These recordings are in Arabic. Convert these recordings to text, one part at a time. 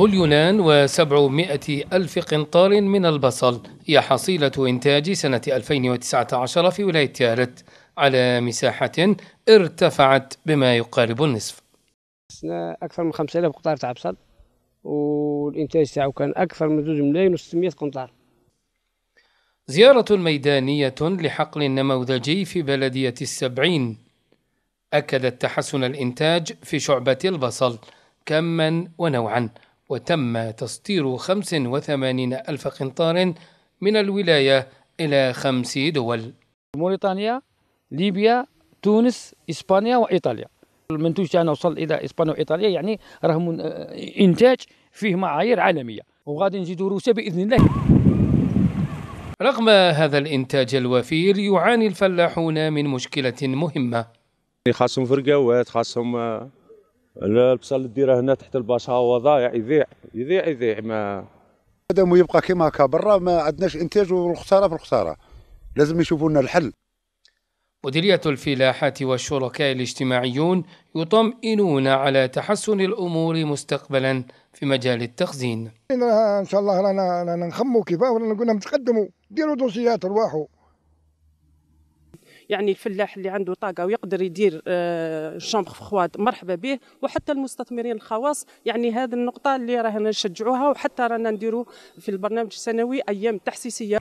مليونان وسبعمائة ألف قنطار من البصل هي حصيلة إنتاج سنة 2019 في ولاية تيارت على مساحة ارتفعت بما يقارب النصف أكثر من آلاف قطار تاع بصل والإنتاج تاعو كان أكثر من زوج ملايين وستمائة قنطار زيارة ميدانية لحقل نموذجي في بلدية السبعين أكدت تحسن الإنتاج في شعبة البصل كما ونوعا وتم تصدير 85 ألف قنطار من الولاية إلى خمس دول موريتانيا ليبيا تونس إسبانيا وإيطاليا المنتوج تاعنا وصل إلى إسبانيا وإيطاليا يعني راهم إنتاج فيه معايير عالمية وغادي نزيدوا روسيا بإذن الله رغم هذا الإنتاج الوفير يعاني الفلاحون من مشكلة مهمة خاصهم فرقاوات خاصهم آه، البصل اللي ديره هنا تحت البشاوه ضايع يذيع يذيع يذيع ما مادام يبقى كيما هكا برا ما عندناش انتاج والخساره في الخساره لازم يشوفوا لنا الحل مديرية الفلاحة والشركاء الاجتماعيون يطمئنون على تحسن الأمور مستقبلا في مجال التخزين إن شاء الله رانا نخموا كيفاه ولا نقولنا متقدموا ديروا دوسيات ارواحوا يعني الفلاح اللي عنده طاقه ويقدر يدير شامبر آه، فخواد مرحبا به وحتى المستثمرين الخواص يعني هذه النقطه اللي راهنا نشجعوها وحتى رانا نديروا في البرنامج السنوي ايام تحسيسيه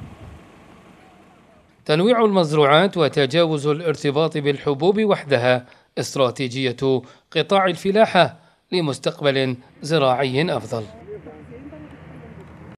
تنويع المزروعات وتجاوز الارتباط بالحبوب وحدها استراتيجيه قطاع الفلاحه لمستقبل زراعي افضل